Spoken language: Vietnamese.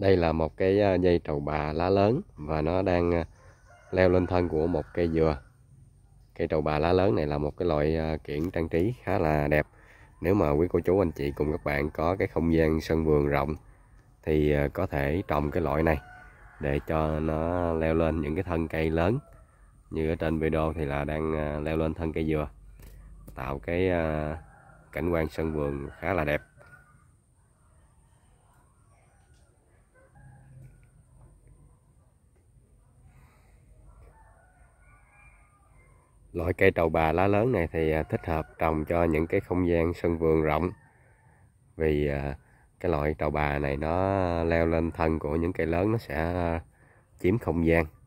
đây là một cái à, dây trầu bà lá lớn và nó đang à, leo lên thân của một cây dừa cây trầu bà lá lớn này là một cái loại à, kiển trang trí khá là đẹp nếu mà quý cô chú anh chị cùng các bạn có cái không gian sân vườn rộng thì có thể trồng cái loại này để cho nó leo lên những cái thân cây lớn như ở trên video thì là đang leo lên thân cây dừa tạo cái cảnh quan sân vườn khá là đẹp Loại cây trầu bà lá lớn này thì à, thích hợp trồng cho những cái không gian sân vườn rộng vì à, cái loại trầu bà này nó leo lên thân của những cây lớn nó sẽ à, chiếm không gian